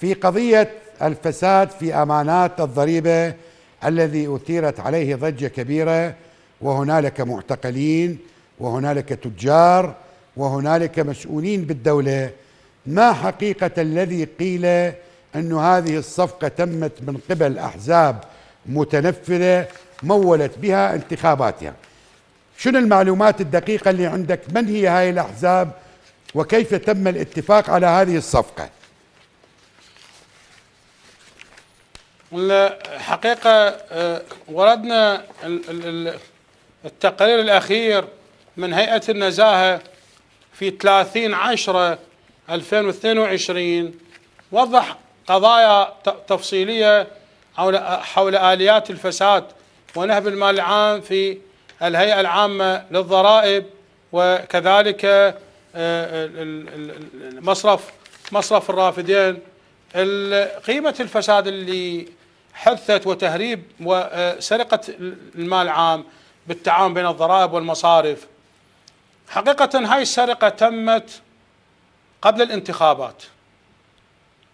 في قضية الفساد في أمانات الضريبة الذي أثيرت عليه ضجة كبيرة وهنالك معتقلين وهنالك تجار وهنالك مسؤولين بالدولة ما حقيقة الذي قيل أن هذه الصفقة تمت من قبل أحزاب متنفذة مولت بها انتخاباتها شنو المعلومات الدقيقة اللي عندك من هي هاي الأحزاب وكيف تم الاتفاق على هذه الصفقه الحقيقة آه، وردنا التقرير الأخير من هيئة النزاهة في 30 عشرة 2022 وضح قضايا تفصيلية حول آليات الفساد ونهب المال العام في الهيئة العامة للضرائب وكذلك آه، مصرف مصرف الرافدين قيمة الفساد اللي حثت وتهريب وسرقة المال العام بالتعاون بين الضرائب والمصارف حقيقة هاي السرقة تمت قبل الانتخابات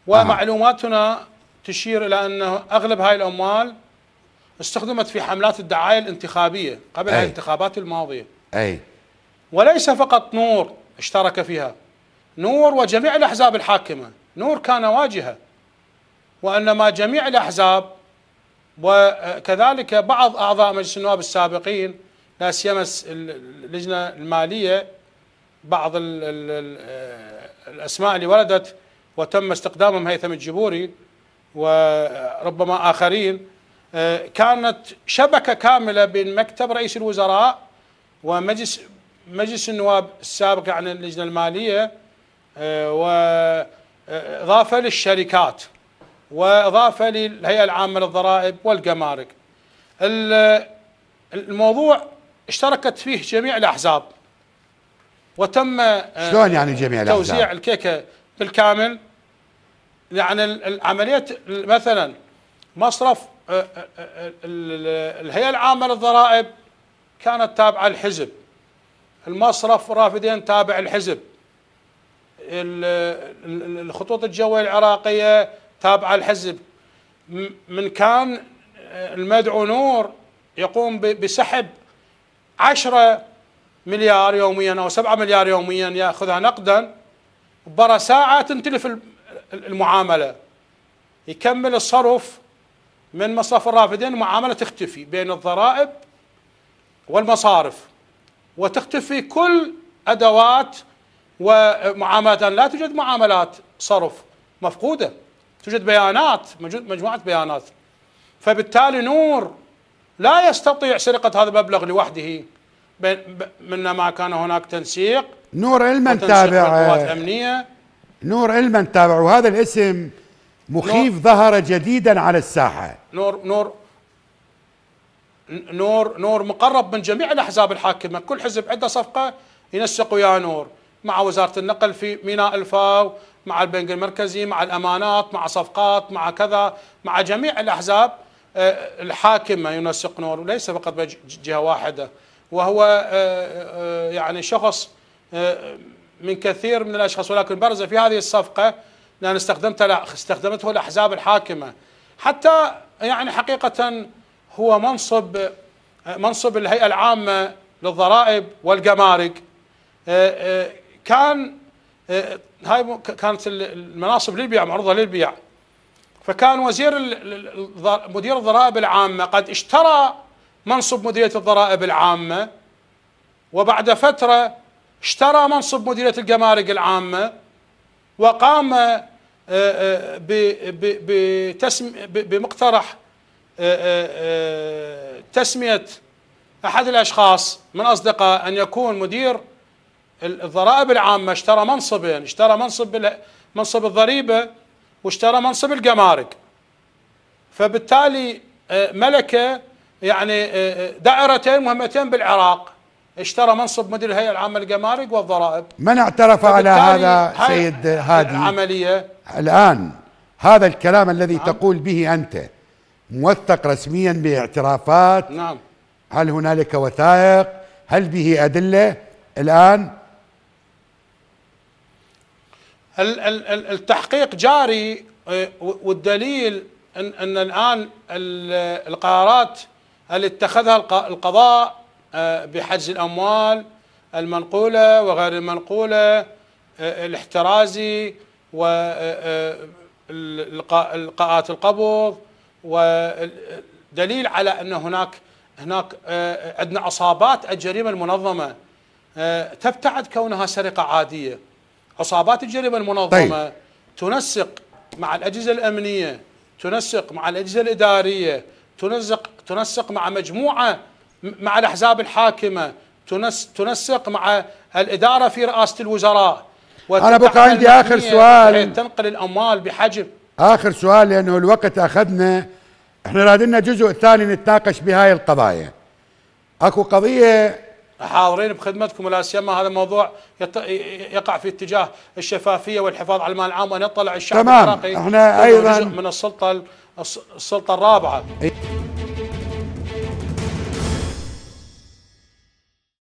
ومعلوماتنا تشير إلى أن أغلب هاي الأموال استخدمت في حملات الدعاية الانتخابية قبل أي. الانتخابات الماضية أي وليس فقط نور اشترك فيها نور وجميع الأحزاب الحاكمة نور كان واجهة وإنما جميع الأحزاب وكذلك بعض أعضاء مجلس النواب السابقين لا سيما اللجنة المالية بعض الـ الـ الأسماء اللي وردت وتم استقدامهم هيثم الجبوري وربما آخرين آه، كانت شبكة كاملة بين مكتب رئيس الوزراء ومجلس مجلس النواب السابق عن اللجنة المالية آه، وإضافة آه، للشركات وإضافة للهيئة العامة للضرائب والجمارك الموضوع اشتركت فيه جميع الأحزاب وتم آه، شلون يعني جميع الأحزاب؟ توزيع الكيكة بالكامل يعني العملية مثلا مصرف آه، آه، الهيئة العامة للضرائب كانت تابعة الحزب المصرف رافدين تابع الحزب الخطوط الجوية العراقية تابعة الحزب من كان آه، المدعو نور يقوم بسحب عشرة مليار يوميا أو سبعة مليار يوميا يأخذها نقدا برا ساعة تنتلف المعاملة يكمل الصرف من مصرف الرافدين المعاملة تختفي بين الضرائب والمصارف وتختفي كل أدوات ومعاملات لا توجد معاملات صرف مفقوده توجد بيانات مجموعة بيانات فبالتالي نور لا يستطيع سرقة هذا المبلغ لوحده منما ما كان هناك تنسيق نور علما تابع أمنية نور علما تابع وهذا الاسم مخيف ظهر جديدا على الساحة نور نور نور نور مقرب من جميع الأحزاب الحاكمة كل حزب عنده صفقة ينسق ويا نور مع وزارة النقل في ميناء الفاو مع البنك المركزي مع الأمانات مع صفقات مع كذا مع جميع الأحزاب آه، الحاكمة يونس قنور وليس فقط بجهة واحدة وهو آه، آه، يعني شخص من كثير من الأشخاص ولكن برز في هذه الصفقة لأن استخدمته استخدمته الأحزاب الحاكمة حتى يعني حقيقة هو منصب منصب الهيئة العامة للضرائب والجمارك كان إيه، هاي كانت المناصب للبيع معروضه للبيع فكان وزير مدير الضرائب العامه قد اشترى منصب مديريه الضرائب العامه وبعد فتره اشترى منصب مديريه الجمارك العامه وقام إيه، إيه، بمقترح تسميه احد الاشخاص من اصدقاء ان يكون مدير الضرائب العامة اشترى منصبين اشترى منصب منصب الضريبة واشترى منصب الجمارك فبالتالي آه، ملك يعني آه، آه، دائرتين مهمتين بالعراق اشترى منصب مدير الهيئة العامة للجمارك والضرائب من اعترف على هذا سيد هادي العملية الآن هذا الكلام الذي نعم. تقول به أنت موثق رسميا باعترافات نعم هل هنالك وثائق هل به أدلة الآن التحقيق جاري آه، والدليل أن, أن الآن القرارات اللي اتخذها القضاء آه، بحجز الأموال المنقولة وغير المنقولة آه، الاحترازي والقاءات القبض ودليل على أن هناك هناك عندنا عصابات الجريمة المنظمة تبتعد كونها سرقة عادية عصابات الجريمه المنظمه طيب. تنسق مع الاجهزه الامنيه تنسق مع الاجهزه الاداريه تنسق تنسق مع مجموعه مع الاحزاب الحاكمه تنس تنسق مع الاداره في رئاسه الوزراء انا بقى عندي اخر سؤال تنقل الاموال بحجم اخر سؤال لانه الوقت اخذنا احنا رادنا جزء ثاني نتناقش بهاي القضايا اكو قضيه حاضرين بخدمتكم ولا سيما هذا الموضوع يقع في اتجاه الشفافيه والحفاظ على المال العام وان يطلع الشعب تمام. العراقي احنا ايضا من السلطه السلطه الرابعه